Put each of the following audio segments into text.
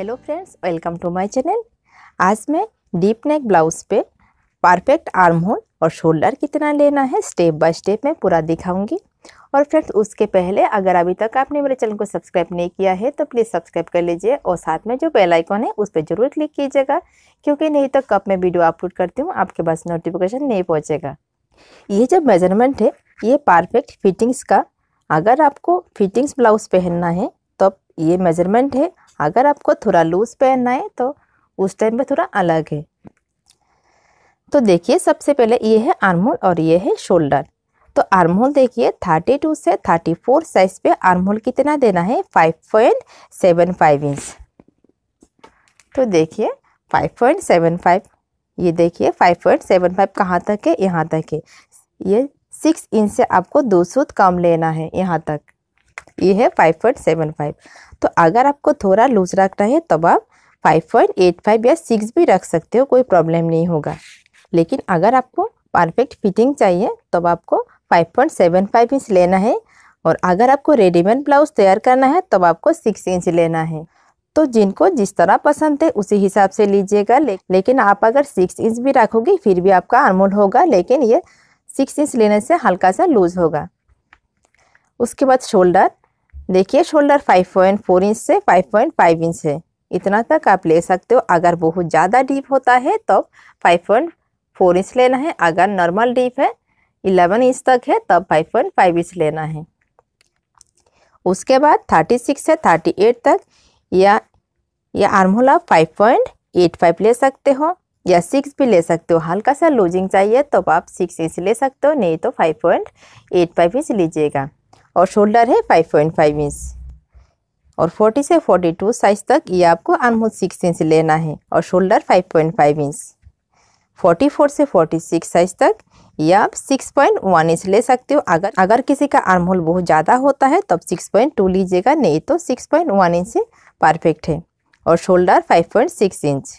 hello friends welcome to my channel आज मैं deep neck blouse पे परफेक्ट आर्म होल और शोल्डर कितना लेना है स्टेप बाय स्टेप मैं पूरा दिखाऊंगी और फ्रेंड्स उसके पहले अगर अभी तक आपने मेरे चैनल को सब्सक्राइब नहीं किया है तो प्लीज़ सब्सक्राइब कर लीजिए और साथ में जो बेल आइकॉन है उस पर जरूर क्लिक कीजिएगा क्योंकि नहीं तो कब मैं वीडियो अपलोड करती हूँ आपके पास नोटिफिकेशन नहीं पहुँचेगा ये जो मेजरमेंट है ये परफेक्ट फिटिंग्स का अगर आपको फिटिंग्स ब्लाउज पहनना है तो ये मेजरमेंट है अगर आपको थोड़ा लूज पहनना है तो उस टाइम पे थोड़ा अलग है तो देखिए सबसे पहले ये है आर्मोल और ये है शोल्डर तो आर्मोल देखिए 32 से 34 साइज पे आर्मोल कितना देना है 5.75 इंच तो देखिए 5.75 ये देखिए 5.75 कहाँ तक है यहाँ तक है ये 6 इंच से आपको दो सूत कम लेना है यहाँ तक ये है फाइव पॉइंट सेवन फाइव तो अगर आपको थोड़ा लूज रखना है तब आप फाइव पॉइंट एट फाइव या सिक्स भी रख सकते हो कोई प्रॉब्लम नहीं होगा लेकिन अगर आपको परफेक्ट फिटिंग चाहिए तब आपको five point seven five inch लेना है और अगर आपको रेडीमेड ब्लाउज तैयार करना है तब आपको सिक्स इंच लेना है तो जिनको जिस तरह पसंद है उसी हिसाब से लीजिएगा ले, लेकिन आप अगर सिक्स इंच भी रखोगे फिर भी आपका अनमोल होगा लेकिन ये सिक्स इंच लेने से हल्का सा लूज होगा उसके बाद शोल्डर देखिए शोल्डर 5.4 इंच से 5.5 इंच है इतना तक आप ले सकते हो अगर बहुत ज़्यादा डीप होता है तब तो 5.4 इंच लेना है अगर नॉर्मल डीप है 11 इंच तक है तब तो 5.5 इंच लेना है उसके बाद 36 से 38 तक या या आर्मोला 5.85 ले सकते हो या सिक्स भी ले सकते हो हल्का सा लूजिंग चाहिए तो आप सिक्स इंच ले सकते हो नहीं तो five point eight five inch लीजिएगा और शोल्डर है 5.5 इंच और 40 से 42 साइज तक ये आपको अनमोल सिक्स इंच लेना है और शोल्डर 5.5 इंच 44 से 46 साइज तक ये आप 6.1 इंच ले सकते हो अगर अगर किसी का आर्महोल बहुत ज़्यादा होता है तब 6.2 लीजिएगा नहीं तो 6.1 इंच परफेक्ट है और शोल्डर 5.6 इंच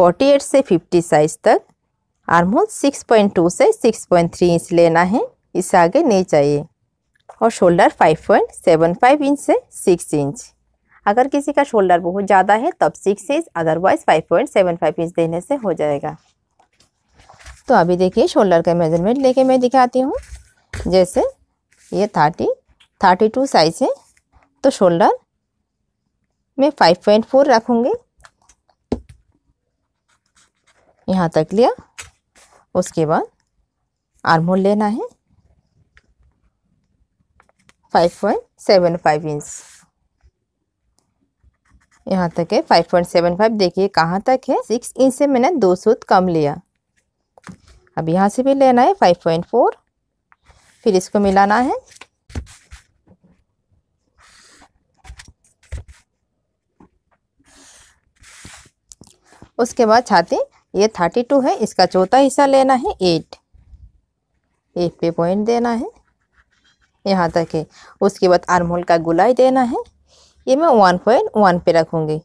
48 से 50 साइज तक पॉइंट 6.2 से 6.3 इंच लेना है इससे आगे नहीं चाहिए और शोल्डर 5.75 इंच से 6 इंच अगर किसी का शोल्डर बहुत ज़्यादा है तब 6 इंच अदरवाइज 5.75 इंच देने से हो जाएगा तो अभी देखिए शोल्डर का मेजरमेंट लेके मैं दिखाती हूँ जैसे ये 30, थर्टी टू साइज है तो शोल्डर में फाइव पॉइंट फोर रखूँगी यहाँ तक लिया उसके बाद आर्मोल लेना है 5.75 इंच यहाँ तक है 5.75 देखिए कहाँ तक है सिक्स इंच से मैंने दो सूत कम लिया अब यहाँ से भी लेना है 5.4 फिर इसको मिलाना है उसके बाद छाती ये थर्टी टू है इसका चौथा हिस्सा लेना है एट एट पे पॉइंट देना है यहाँ तक है उसके बाद आर्म होल का गुलाई देना है ये मैं वन पॉइंट वन पे रखूँगी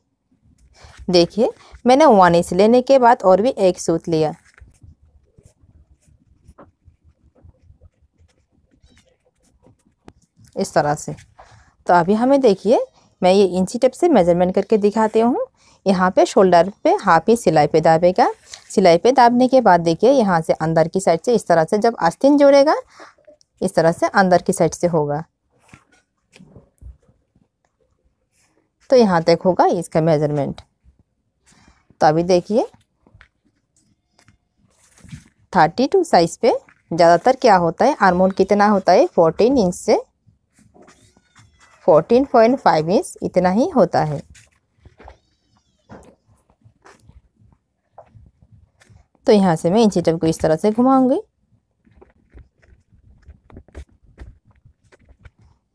देखिए मैंने वन इंच लेने के बाद और भी एक सूत लिया इस तरह से तो अभी हमें देखिए मैं ये इंची टेप से मेजरमेंट करके दिखाती हूँ यहाँ पे शोल्डर पे हाफ ही सिलाई पे दाबेगा सिलाई पे दाबने के बाद देखिए यहाँ से अंदर की साइड से इस तरह से जब आस्तीन जोड़ेगा इस तरह से अंदर की साइड से होगा तो यहाँ तक होगा इसका मेजरमेंट तो अभी देखिए थर्टी टू साइज़ पे ज़्यादातर क्या होता है आर्मोल कितना होता है फोर्टीन इंच से फोर्टीन पॉइंट फाइव इंच इतना ही होता है तो यहाँ से मैं इंची को इस तरह से घुमाऊंगी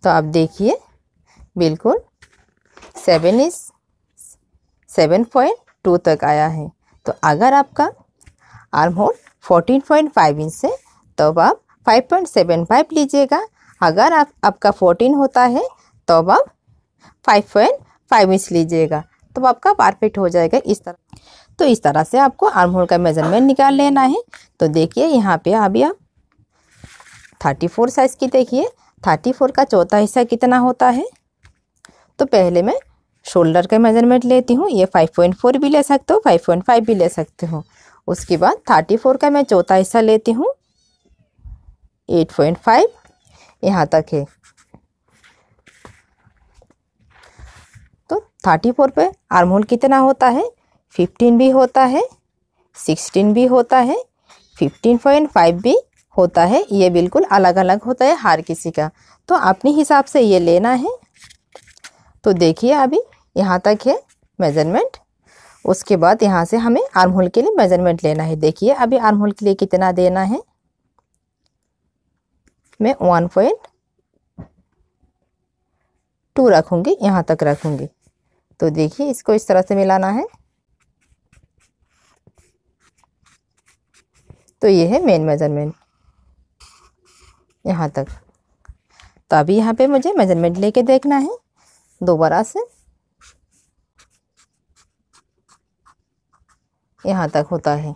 तो आप देखिए बिल्कुल seven is seven point two तक आया है तो अगर आपका arm hole fourteen point five inch है तब तो आप फाइव पॉइंट सेवन फाइव लीजिएगा अगर आप आपका फोर्टीन होता है तब तो अब आप फाइव पॉइंट फाइव इंच लीजिएगा तो आपका परफेक्ट हो जाएगा इस तरह तो इस तरह से आपको आर्म होल का मेजरमेंट निकाल लेना है तो देखिए यहाँ पे अभी आप थर्टी फोर साइज़ की देखिए थर्टी फोर का चौथा हिस्सा कितना होता है तो पहले मैं शोल्डर का मेजरमेंट लेती हूँ ये फाइव पॉइंट फोर भी ले सकते हो फाइव पॉइंट फाइव भी ले सकते हो उसके बाद थर्टी फोर का मैं चौथा हिस्सा लेती हूँ एट पॉइंट फाइव यहाँ तक है तो थर्टी फोर पर आर्मोल कितना होता है फिफ्टीन भी होता है सिक्सटीन भी होता है फिफ्टीन पॉइंट फाइव भी होता है ये बिल्कुल अलग अलग होता है हर किसी का तो अपने हिसाब से ये लेना है तो देखिए अभी यहाँ तक है मेज़रमेंट उसके बाद यहाँ से हमें आर्म होल के लिए मेज़रमेंट लेना है देखिए अभी आर्म होल के लिए कितना देना है मैं वन पॉइंट टू रखूँगी यहाँ तक रखूँगी तो देखिए इसको इस तरह से मिलाना है तो ये है मेन मेज़रमेंट यहाँ तक तो अभी यहाँ पे मुझे मेजरमेंट लेके देखना है दोबारा से यहाँ तक होता है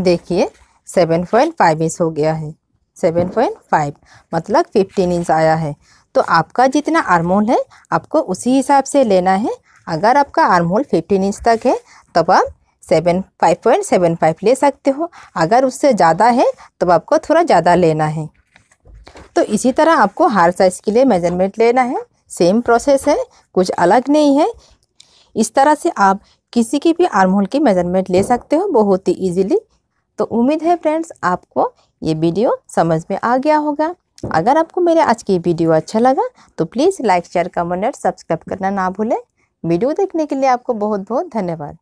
देखिए सेवन पॉइंट फाइव इंच हो गया है सेवन पॉइंट फाइव मतलब फिफ्टीन इंच आया है तो आपका जितना आर्मोल है आपको उसी हिसाब से लेना है अगर आपका आर्मोल फिफ्टीन इंच तक है तब आप seven five point seven five ले सकते हो अगर उससे ज़्यादा है तब आपको थोड़ा ज़्यादा लेना है तो इसी तरह आपको हर साइज़ के लिए मेजरमेंट लेना है सेम प्रोसेस है कुछ अलग नहीं है इस तरह से आप किसी की भी आर्म होल की मेजरमेंट ले सकते हो बहुत ही ईजिली तो उम्मीद है फ्रेंड्स आपको ये वीडियो समझ में आ गया होगा अगर आपको मेरे आज की वीडियो अच्छा लगा तो प्लीज़ लाइक शेयर कमेंट और सब्सक्राइब करना ना भूलें वीडियो देखने के लिए आपको बहुत बहुत धन्यवाद